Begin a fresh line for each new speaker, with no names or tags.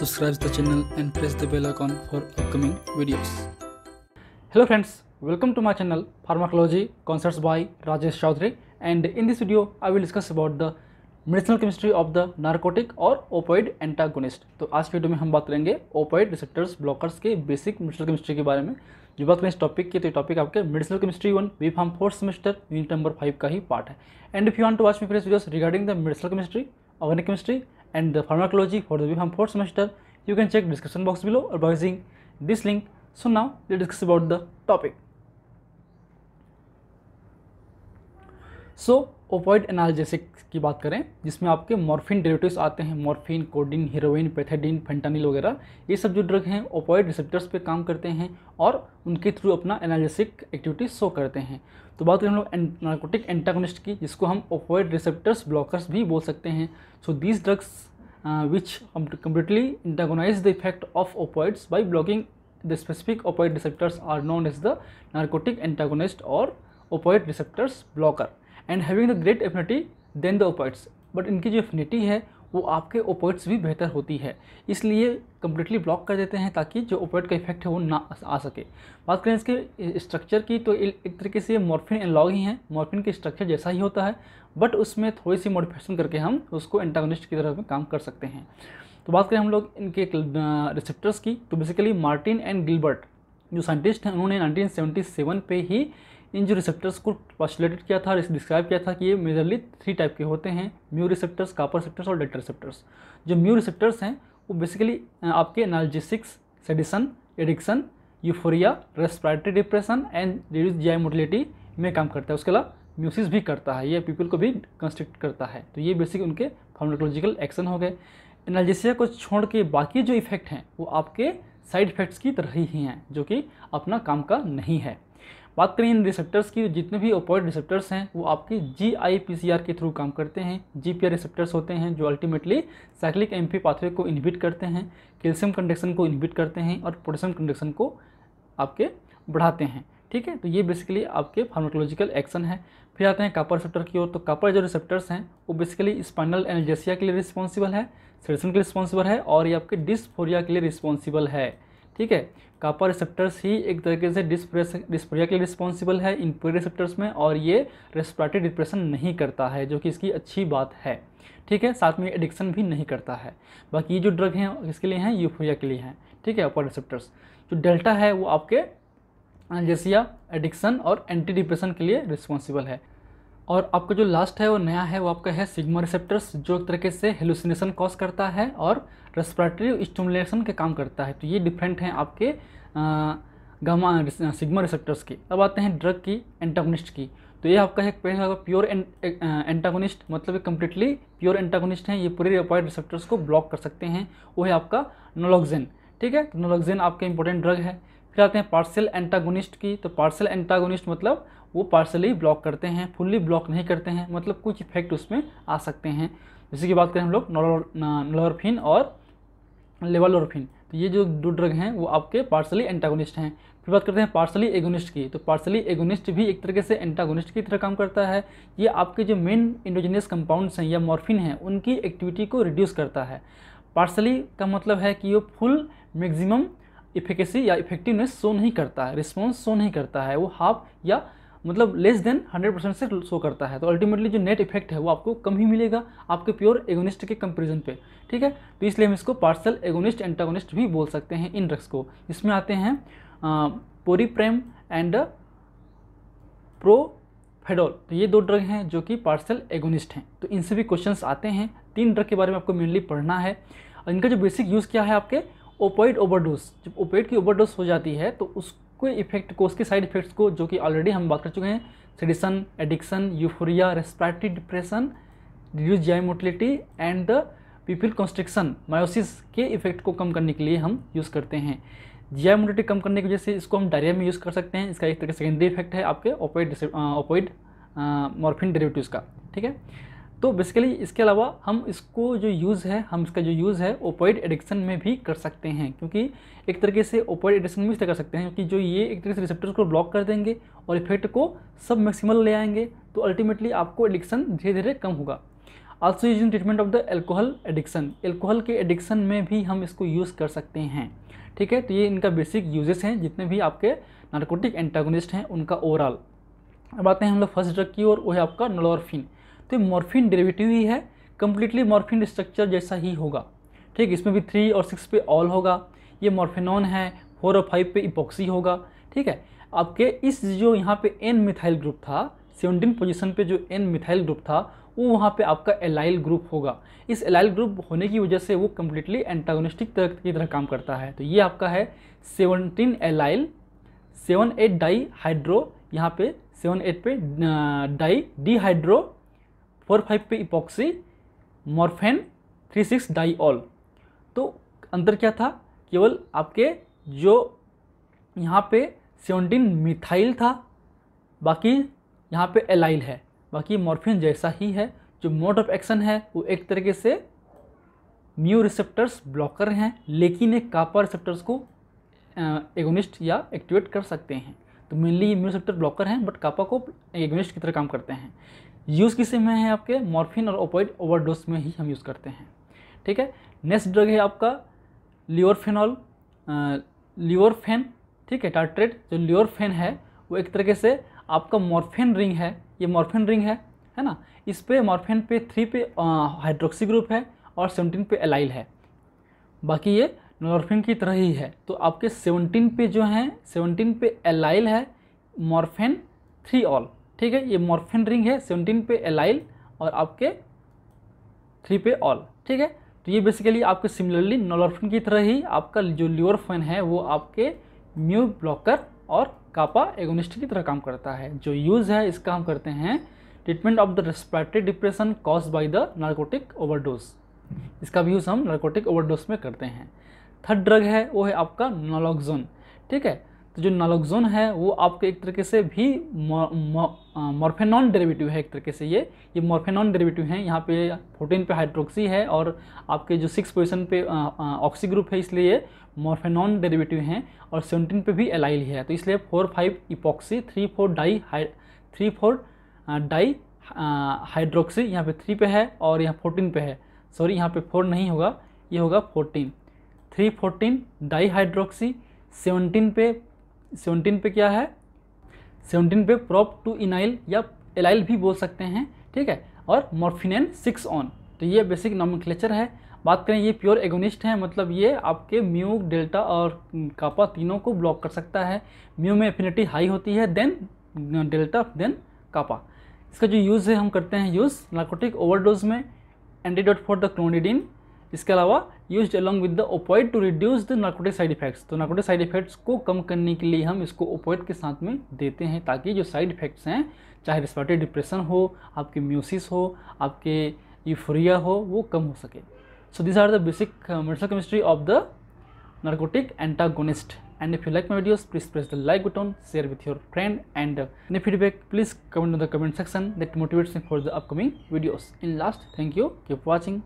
subscribe the channel and press the bell icon for upcoming videos. Hello friends, welcome to my channel Pharmacology Concepts by Rajesh Chaudhary and in this video I will discuss about the medicinal chemistry of the narcotic और opioid antagonist तो आज के video में हम बात करेंगे opioid receptors blockers के basic medicinal chemistry के बारे में जो बात करें इस टॉपिक की तो ये टॉपिक आपके medicinal chemistry one B pharm fourth semester unit number five का ही पार्ट है and if you want to watch me press videos regarding the medicinal chemistry organic chemistry and the pharmacology for the BFARM 4th semester, you can check description box below or by using this link. So now let's discuss about the topic. So opioid analgesic की बात करें जिसमें आपके morphine derivatives आते हैं morphine codeine heroin pethidine fentanyl वगैरह ये सब जो ड्रग हैं ओपॉइड रिसेप्टर्स पे काम करते हैं और उनके थ्रू अपना एनाल्जेसिक एक्टिविटी शो करते हैं तो बात करें हम लोग नार्कोटिक एंटागोनिस्ट की जिसको हम ओपॉइड रिसेप्टर्स ब्लॉकर्स भी बोल सकते हैं so these drugs uh, which completely antagonize the effect of opioids by blocking the specific opioid receptors are known as the narcotic antagonist or opioid receptors blocker and having the great affinity than the opioids but case of affinity है वो आपके ओपोइट्स भी बेहतर होती है इसलिए completely block कर देते हैं ताकि जो ओपोइट का इफेक्ट है वो ना आ सके बात करें इसके स्ट्रक्चर की तो एक तरीके से मॉर्फिन एनलॉग ही है मॉर्फिन के स्ट्रक्चर जैसा ही होता है बट उसमें थोड़ी सी मॉडिफिकेशन करके हम उसको एंटागनिस्ट की तरह काम कर सकते हैं तो बात करें हम लोग इनके रिसेप्टर्स की तो बेसिकली मार्टिन एंड गिलबर्ट जो साइंटिस्ट हैं उन्होंने 1977 पे ही इन जो रिसेप्टर्स को पॉस्टुलेटेड किया था और डिस्क्राइब किया था कि ये मेजरली थ्री टाइप के होते हैं म्यू रिसेप्टर्स कापर रिसेप्टर्स और डेल्टा रिसेप्टर्स जो म्यू रिसेप्टर्स हैं वो बेसिकली आपके analgesics sedation addiction euphoria respiratory depression and reduce G motility में काम करता है उसके अलावा म्यूसिस भी करता है ये पीपल को भी कंस्ट्रक्ट करता है तो ये बेसिक उनके फार्माकोलॉजिकल एक्शन हो गए एनालजिसिया को छोड़ के बाकी जो इफेक्ट हैं वो आपके साइड इफेक्ट्स की तरह ही हैं जो कि अपना काम का नहीं है बात करें इन रिसेप्टर्स की जितने भी ओपोइड रिसेप्टर्स हैं वो आपके G I P C R के थ्रू काम करते हैं जी पी आर रिसेप्टर्स होते हैं जो ultimately cyclic M P pathway को इनहिबिट करते हैं कैल्शियम कंडक्शन को इनहिबिट करते हैं और पोटेशियम कंडक्शन को आपके बढ़ाते हैं ठीक है तो ये बेसिकली आपके फार्माकोलॉजिकल एक्शन है फिर आते हैं कापर रिसेप्टर की ओर तो कापर जो रिसेप्टर्स हैं वो बेसिकली स्पाइनल एनर्जेसिया के लिए रिस्पॉन्सिबल है सेडेशन के लिए रिस्पॉन्सिबल है और ये आपके डिस्फोरिया के लिए रिस्पॉन्सिबल है ठीक है कापर रिसेप्टर्स ही एक तरीके से डिस्प्रिया के लिए रिस्पॉन्सिबल है इन पूरे रिसेप्टर्स में और ये रेस्पिरेटरी डिप्रेशन नहीं करता है जो कि इसकी अच्छी बात है ठीक है साथ में एडिक्शन भी नहीं करता है बाकी ये जो ड्रग हैं इसके लिए हैं यूफोरिया के लिए हैं ठीक है अपर रिसेप्टर्स जो डेल्टा है वो आपके जैसिया एडिक्शन और एंटी डिप्रेशन के लिए रिस्पॉन्सिबल है और आपका जो लास्ट है वो नया है वो आपका है सिग्मा रिसेप्टर्स जो एक तरीके से हेलुसिनेशन कॉज करता है और रेस्पिरेटरी स्टमुलेशन के काम करता है तो ये डिफरेंट हैं आपके गामा सिग्मा रिसेप्टर्स की अब आते हैं ड्रग की एंटागोनिस्ट की तो ये आपका है पेड़ होगा प्योर एंटागोनिस्ट मतलब कम्प्लीटली प्योर एंटागोनिस्ट हैं ये पूरे रेपॉइड रिसेप्टर्स को ब्लॉक कर सकते हैं वो है आपका नोलॉक्जेन ठीक है नोलॉक्जेन आपका इंपॉर्टेंट ड्रग है फिर आते हैं पार्सल एंटागोनिस्ट की तो पार्सल एंटागोनिस्ट मतलब वो पार्सली ब्लॉक करते हैं फुल्ली ब्लॉक नहीं करते हैं मतलब कुछ इफेक्ट उसमें आ सकते हैं जैसे कि बात करें हम लोग नोलोरफिन और लेवलोरफिन तो ये जो दो ड्रग हैं वो आपके पार्सली एंटागोनिस्ट हैं फिर बात करते हैं पार्सली एगोनिस्ट की तो पार्सली एगोनिस्ट भी एक तरीके से एंटागोनिस्ट की तरह काम करता है ये आपके जो मेन इंडोजिनियस कंपाउंड्स हैं या मॉर्फिन हैं उनकी एक्टिविटी को रिड्यूस करता है पार्सली का मतलब है कि वो फुल मैक्सिमम इफिकेसी या इफेक्टिवनेस शो नहीं करता है रिस्पॉन्स शो नहीं करता है वो हाफ या मतलब लेस देन 100 परसेंट से शो करता है तो अल्टीमेटली जो नेट इफेक्ट है वो आपको कम ही मिलेगा आपके प्योर एगोनिस्ट के कंपेरिजन पे ठीक है तो इसलिए हम इसको पार्सल एगोनिस्ट एंटागोनिस्ट भी बोल सकते हैं इन ड्रग्स को इसमें आते हैं पोरीप्रेम एंड प्रोफेडोल तो ये दो ड्रग हैं जो कि पार्सल एगोनिस्ट हैं तो इनसे भी क्वेश्चन आते हैं तीन ड्रग के बारे में आपको मेनली पढ़ना है और इनका जो बेसिक यूज़ क्या है आपके ओपोइड ओवरडोज जब ओपोइड की ओवरडोज हो जाती है तो उसको इफेक्ट को उसके साइड इफेक्ट्स को जो कि ऑलरेडी हम बात कर चुके हैं sedation addiction euphoria respiratory depression reduce जाई motility and the pupil constriction miosis के इफेक्ट को कम करने के लिए हम यूज़ करते हैं जी इम्यूनिटी कम करने की वजह से इसको हम डायरिया में यूज़ कर सकते हैं इसका एक तरह का सेकेंडरी इफेक्ट है आपके ओपोइड ओपोइड मॉर्फिन डेरिवेटिव्स का ठीक है तो बेसिकली इसके अलावा हम इसको जो यूज़ है हम इसका जो यूज़ है ओपोइड एडिक्शन में भी कर सकते हैं क्योंकि एक तरीके से ओपोइड एडिक्शन में इस कर सकते हैं क्योंकि जो ये एक तरीके से रिसेप्टर्स को ब्लॉक कर देंगे और इफेक्ट को सब मैक्सिमल ले आएंगे तो अल्टीमेटली आपको एडिक्शन धीरे धीरे कम होगा also use in treatment of the alcohol addiction alcohol के एडिक्शन में भी हम इसको यूज़ कर सकते हैं ठीक है तो ये इनका बेसिक यूजेस हैं जितने भी आपके नार्कोटिक एंटागोनिस्ट हैं उनका ओवरऑल अब आते हैं हम लोग फर्स्ट ड्रग की और वो है आपका नलोरफिन तो मॉर्फिन डेरिवेटिव ही है कम्प्लीटली मॉर्फिन स्ट्रक्चर जैसा ही होगा ठीक इसमें भी थ्री और सिक्स पे ऑल होगा ये मॉर्फिनॉन है फोर और फाइव पे इपोक्सी होगा ठीक है आपके इस जो यहाँ पे एन मिथाइल ग्रुप था सेवनटीन पोजिशन पे जो एन मिथाइल ग्रुप था वो वहाँ पे आपका एलाइल ग्रुप होगा इस एलाइल ग्रुप होने की वजह से वो कम्प्लीटली एंटागोनिस्टिक तरह की तरह काम करता है तो ये आपका है seventeen allyl seven eight dihydro यहाँ पे सेवन एट पे di D hydro four five पे epoxy morphinan three six diol तो अंतर क्या था केवल आपके जो यहाँ पे सेवनटीन मिथाइल था बाकी यहाँ पे एलाइल है बाकी मॉर्फिन जैसा ही है जो मोड ऑफ एक्शन है वो एक तरीके से म्यू रिसेप्टर्स ब्लॉकर हैं लेकिन एक कापर रिसेप्टर्स को एगोनिस्ट या एक्टिवेट कर सकते हैं तो मेनली इम्यून रिसेप्टर ब्लॉकर हैं बट कापा को एगनिस्ट की तरह काम करते हैं यूज़ किसी में है आपके मॉर्फिन और ओपोइड ओवरडोज में ही हम यूज़ करते हैं ठीक है नेक्स्ट ड्रग है आपका लियोरफेनॉल लियोरफेन ठीक है टार्ट्रेट जो लियोरफेन है वो एक तरीके से आपका मॉर्फिन रिंग है ये मॉर्फिन रिंग है है ना इस पे मॉर्फिन पे थ्री पे हाइड्रोक्सी ग्रुप है और सेवनटीन पे एलाइल है बाकी ये नॉर्फिन की तरह ही है तो आपके सेवनटीन पे जो हैं सेवनटीन पे एलाइल है मॉर्फेन थ्री ऑल ठीक है ये मॉर्फेन रिंग है सेवनटीन पे एलाइल और आपके थ्री पे ऑल ठीक है तो ये बेसिकली आपके सिमिलरली नोलॉर्फिन की तरह ही आपका जो ल्योरफेन है वो आपके म्यू ब्लॉकर और कापा एगोनिस्ट की तरह काम करता है जो यूज़ है इसका हम करते हैं treatment of the respiratory depression cause by the narcotic overdose इसका भी यूज़ हम नार्कोटिक ओवरडोज में करते हैं थर्ड ड्रग है वो है आपका नोलॉक्जोन ठीक है तो जो नोलॉक्जोन है वो आपके एक तरीके से भी मॉर्फेनॉन डेरिवेटिव है एक तरीके से ये ये मॉर्फेनॉन डेरिवेटिव है यहाँ पे फोर्टीन पे हाइड्रोक्सी है और आपके जो सिक्स पोजिशन पे ऑक्सी ग्रुप है इसलिए मॉर्फेनॉन डेरिवेटिव हैं और सेवनटीन पे भी एलाइल है तो इसलिए four five epoxy three four di high three four dihydroxy यहाँ पे थ्री पे है और यहाँ फोर्टीन पे है सॉरी यहाँ पे फोर नहीं होगा ये होगा fourteen three fourteen dihydroxy seventeen पे सेवनटीन पे क्या है सेवनटीन पे प्रॉप टू इनाइल या एलाइल भी बोल सकते हैं ठीक है और मॉर्फिनेन सिक्स ऑन तो ये बेसिक नॉमक्लेचर है बात करें ये प्योर एगोनिस्ट है मतलब ये आपके म्यू डेल्टा और कापा तीनों को ब्लॉक कर सकता है म्यू में एफिनिटी हाई होती है देन डेल्टा देन कापा इसका जो यूज़ है हम करते हैं यूज़ नार्कोटिक ओवरडोज में एंटीडोट फॉर द क्लोनिडिन इसके अलावा use along with the opioid to reduce the narcotic side effects तो नार्कोटिक साइड इफेक्ट्स को कम करने के लिए हम इसको ओपोइड के साथ में देते हैं ताकि जो साइड इफेक्ट्स हैं चाहे रिस्पेटरी डिप्रेशन हो आपके म्यूसिस हो आपके यूफोरिया हो वो कम हो सके so this are the basic medicinal chemistry of the narcotic antagonist and if you like my videos please press the like button share with your friend and ने feedback please comment the comment section that motivates for the upcoming videos in last thank you keep watching